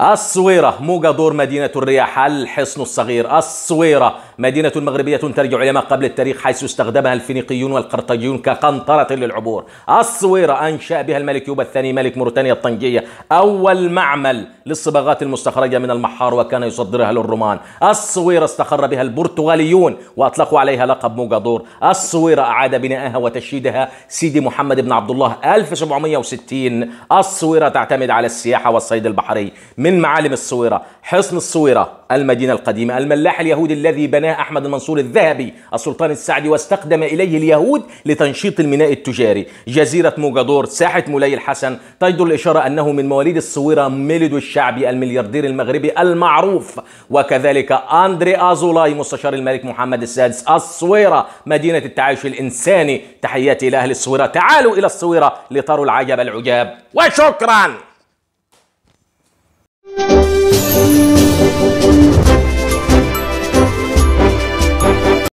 الصويرة موجة دور مدينة الرياح الحصن الصغير الصويرة مدينة مغربية ترجع إلى ما قبل التاريخ حيث استخدمها الفينيقيون والقرطاجيون كقنطرة للعبور الصويرة أنشأ بها الملك يوبا الثاني ملك موريتانيا الطنجية أول معمل للصباغات المستخرجة من المحار وكان يصدرها للرومان الصويرة استقر بها البرتغاليون وأطلقوا عليها لقب موجة دور الصويرة أعاد بنائها وتشييدها سيدي محمد بن عبد الله 1760 الصويرة تعتمد على السياحة والصيد البحري من معالم الصويرة حصن الصويرة المدينة القديمة الملاح اليهودي الذي بناه أحمد المنصور الذهبي السلطان السعدي واستخدم إليه اليهود لتنشيط الميناء التجاري جزيرة موجادور ساحة مولاي الحسن تجدر الإشارة أنه من مواليد الصويرة ميلد الشعبي الملياردير المغربي المعروف وكذلك أندري أزولاي مستشار الملك محمد السادس الصويرة مدينة التعايش الإنساني تحياتي لأهل الصويرة تعالوا إلى الصويرة لتروا العجب العجاب وشكراً